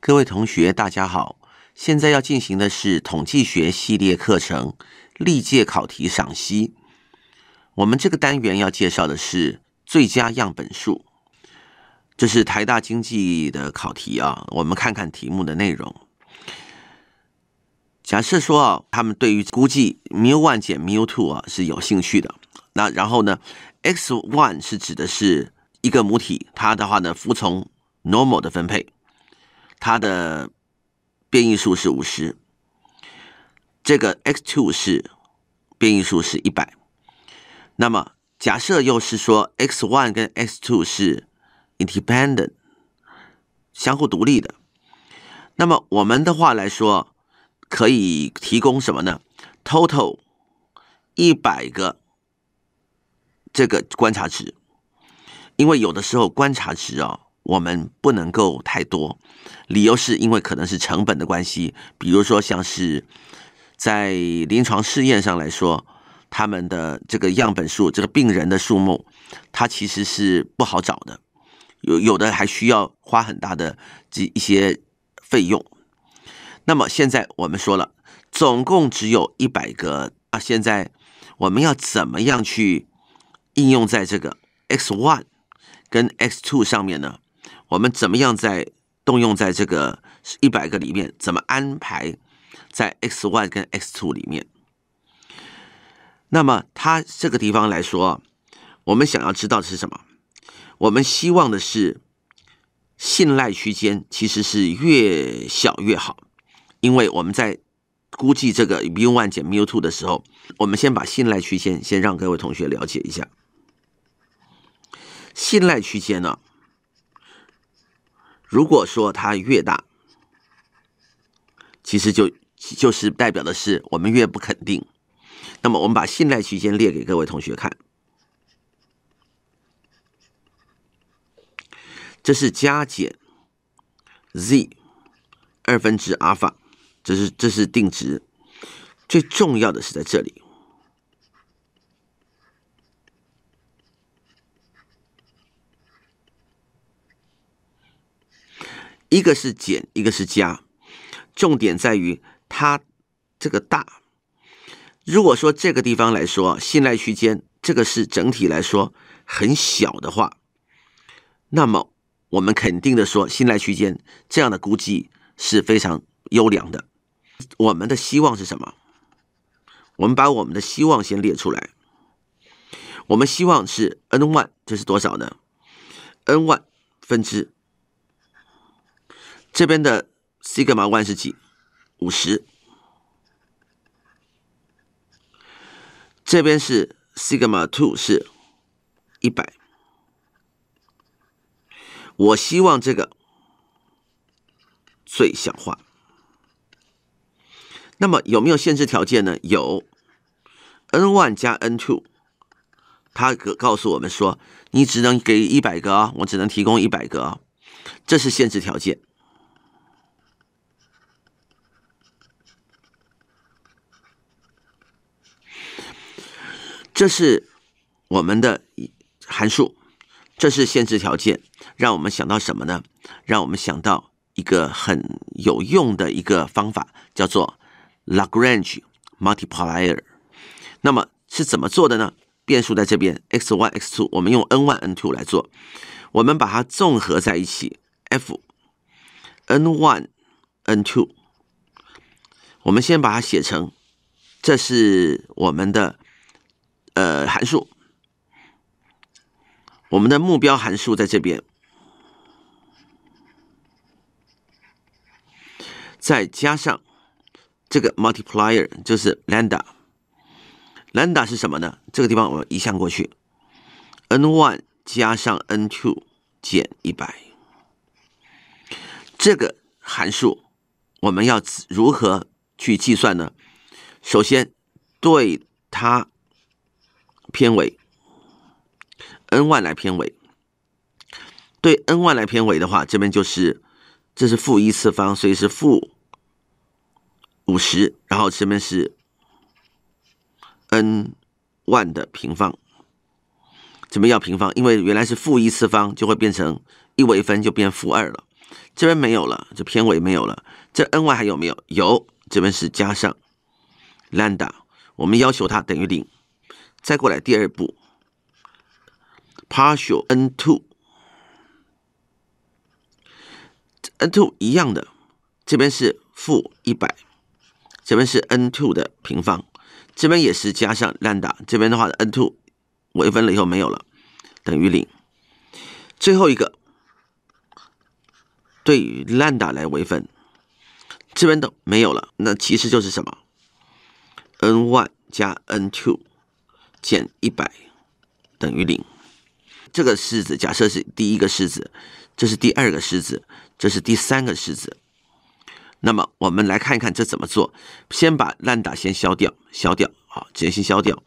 各位同学，大家好！现在要进行的是统计学系列课程历届考题赏析。我们这个单元要介绍的是最佳样本数，这是台大经济的考题啊。我们看看题目的内容。假设说啊，他们对于估计 mu one 减 mu two 啊是有兴趣的。那然后呢，x one 是指的是一个母体，它的话呢服从 normal 的分配。它的变异数是五十，这个 x two 是变异数是一百，那么假设又是说 x one 跟 x two 是 independent，相互独立的，那么我们的话来说，可以提供什么呢？total 一百个这个观察值，因为有的时候观察值啊。我们不能够太多，理由是因为可能是成本的关系，比如说像是在临床试验上来说，他们的这个样本数，这个病人的数目，它其实是不好找的，有有的还需要花很大的这一些费用。那么现在我们说了，总共只有一百个啊，现在我们要怎么样去应用在这个 x one 跟 x two 上面呢？我们怎么样在动用在这个一百个里面？怎么安排在 x one 跟 x two 里面？那么它这个地方来说，我们想要知道的是什么？我们希望的是信赖区间其实是越小越好，因为我们在估计这个 mu one 减 mu two 的时候，我们先把信赖区间先让各位同学了解一下。信赖区间呢？如果说它越大，其实就就是代表的是我们越不肯定。那么我们把信赖区间列给各位同学看，这是加减 z 二分之阿尔法，这是这是定值。最重要的是在这里。一个是减，一个是加，重点在于它这个大。如果说这个地方来说，信赖区间这个是整体来说很小的话，那么我们肯定的说，信赖区间这样的估计是非常优良的。我们的希望是什么？我们把我们的希望先列出来。我们希望是 n 万，这是多少呢？n 万分之。这边的 sigma one 是几？五十。这边是 sigma two 是一百。我希望这个最小化。那么有没有限制条件呢？有，n one 加 n two，它告诉我们说，你只能给一百个，啊、我只能提供一百个，啊、这是限制条件。这是我们的函数，这是限制条件，让我们想到什么呢？让我们想到一个很有用的一个方法，叫做 Lagrange multiplier。那么是怎么做的呢？变数在这边 x one x two，我们用 n o n two 来做，我们把它综合在一起 f n o n two，我们先把它写成，这是我们的。呃，函数，我们的目标函数在这边，再加上这个 multiplier 就是 lambda，lambda 是什么呢？这个地方我移项过去，n one 加上 n two 减一百，这个函数我们要如何去计算呢？首先对它。片尾，n 万来片尾，对 n 万来片尾的话，这边就是这是负一次方，所以是负五十，然后这边是 n 万的平方，这边要平方，因为原来是负一次方，就会变成一微分就变负二了，这边没有了，这片尾没有了，这 n y 还有没有？有，这边是加上兰达，我们要求它等于零。再过来第二步，partial n two，n two 一样的，这边是负一百，这边是 n two 的平方，这边也是加上 lambda，这边的话 n two 微分了以后没有了，等于零。最后一个，对于 lambda 来微分，这边都没有了，那其实就是什么？n one 加 n two。减一百等于零，这个式子假设是第一个式子，这是第二个式子，这是第三个式子。那么我们来看一看这怎么做，先把烂打先消掉，消掉啊，接先消掉，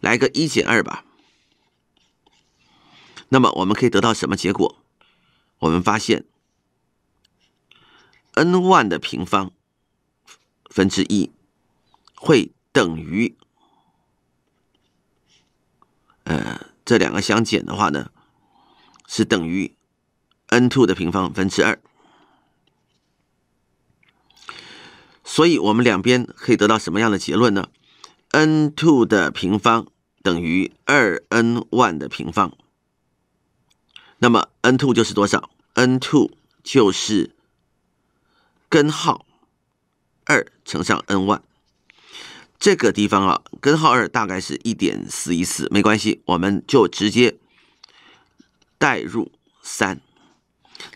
来个一减二吧。那么我们可以得到什么结果？我们发现 n 万的平方分之一会等于。呃，这两个相减的话呢，是等于 n two 的平方分之二，所以我们两边可以得到什么样的结论呢？n two 的平方等于二 n one 的平方，那么 n two 就是多少？n two 就是根号二乘上 n one。这个地方啊，根号二大概是一点四一四，没关系，我们就直接代入三，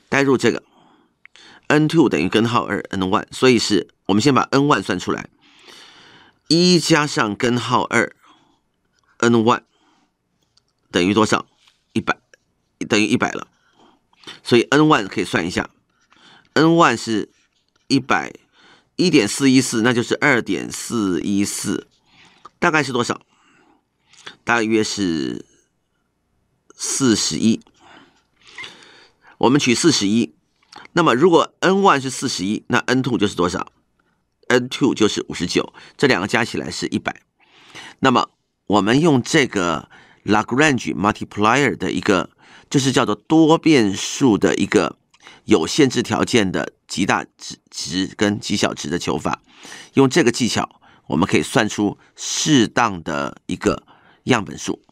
代入这个 n two 等于根号二 n one，所以是我们先把 n one 算出来，一加上根号二 n one 等于多少？一百等于一百了，所以 n one 可以算一下，n one 是一百。一点四一四，那就是二点四一四，大概是多少？大约是四十一。我们取四十一，那么如果 n one 是四十一，那 n two 就是多少？n two 就是五十九，这两个加起来是一百。那么我们用这个 Lagrange multiplier 的一个，就是叫做多变数的一个。有限制条件的极大值、值跟极小值的求法，用这个技巧，我们可以算出适当的一个样本数。